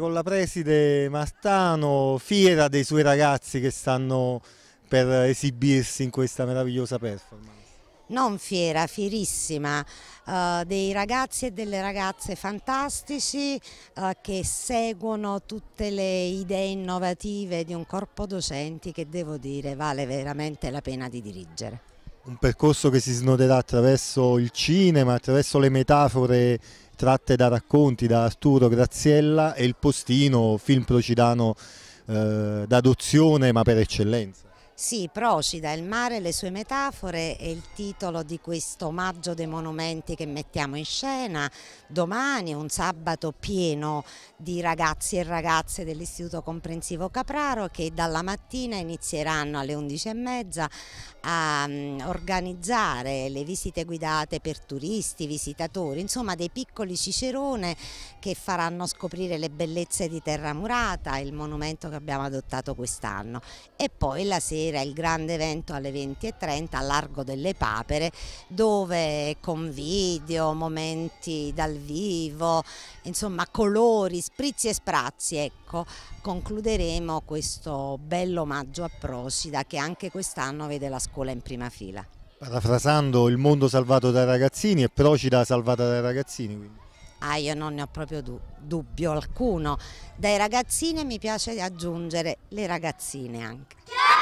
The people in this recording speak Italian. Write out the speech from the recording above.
Con la preside Martano, fiera dei suoi ragazzi che stanno per esibirsi in questa meravigliosa performance. Non fiera, fierissima, uh, dei ragazzi e delle ragazze fantastici uh, che seguono tutte le idee innovative di un corpo docenti che devo dire vale veramente la pena di dirigere. Un percorso che si snoderà attraverso il cinema, attraverso le metafore tratte da racconti da Arturo Graziella e il postino, film procidano eh, d'adozione ma per eccellenza. Sì, Procida, il mare e le sue metafore è il titolo di questo omaggio dei monumenti che mettiamo in scena. Domani un sabato pieno di ragazzi e ragazze dell'Istituto Comprensivo Capraro che dalla mattina inizieranno alle 11.30 a mm, organizzare le visite guidate per turisti, visitatori, insomma dei piccoli cicerone che faranno scoprire le bellezze di Terra Murata, il monumento che abbiamo adottato quest'anno. E poi la sera sera il grande evento alle 20.30 a Largo delle Papere dove con video, momenti dal vivo, insomma colori, sprizzi e sprazzi, ecco, concluderemo questo bello omaggio a Procida che anche quest'anno vede la scuola in prima fila. Parafrasando il mondo salvato dai ragazzini e Procida salvata dai ragazzini. Quindi. Ah, io non ne ho proprio du dubbio alcuno. Dai ragazzini mi piace aggiungere le ragazzine anche.